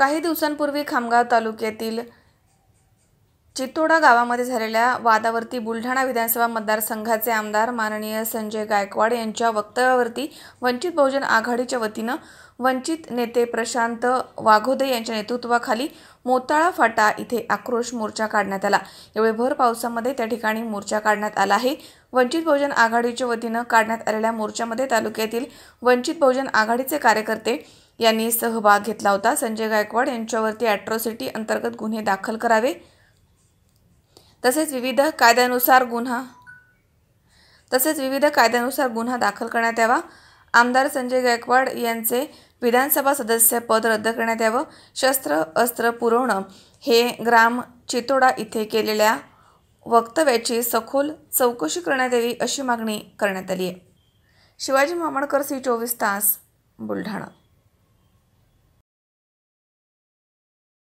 काही दिवसांपूर्वी खामगाव तालुक्यातील चितोडा गावामध्ये झालेल्या वादावरती बुलढाणा विधानसभा मतदारसंघाचे आमदार माननीय संजय गायकवाड यांच्या वक्तव्यावरती वंचित बहुजन आघाडीच्या वतीनं वंचित नेते प्रशांत वाघोदे यांच्या नेतृत्वाखाली मोताळा फाटा इथे आक्रोश मोर्चा काढण्यात आला यावेळी भर पावसामध्ये त्या ठिकाणी मोर्चा काढण्यात आला आहे वंचित बहुजन आघाडीच्या वतीनं काढण्यात आलेल्या मोर्चामध्ये तालुक्यातील वंचित बहुजन आघाडीचे कार्यकर्ते यांनी सहभाग घेतला होता संजय गायकवाड यांच्यावरती ॲट्रॉसिटी अंतर्गत गुन्हे दाखल करावे तसेच विविध कायद्यानुसार गुन्हा तसेच विविध कायद्यानुसार गुन्हा दाखल करण्यात यावा आमदार संजय गायकवाड यांचे विधानसभा सदस्य पद रद्द करण्यात यावं शस्त्र अस्त्र पुरवणं हे ग्राम चितोडा इथे केलेल्या वक्तव्याची सखोल चौकशी करण्यात यावी अशी मागणी करण्यात आली आहे शिवाजी मामणकर सी चोवीस तास बुलढाणा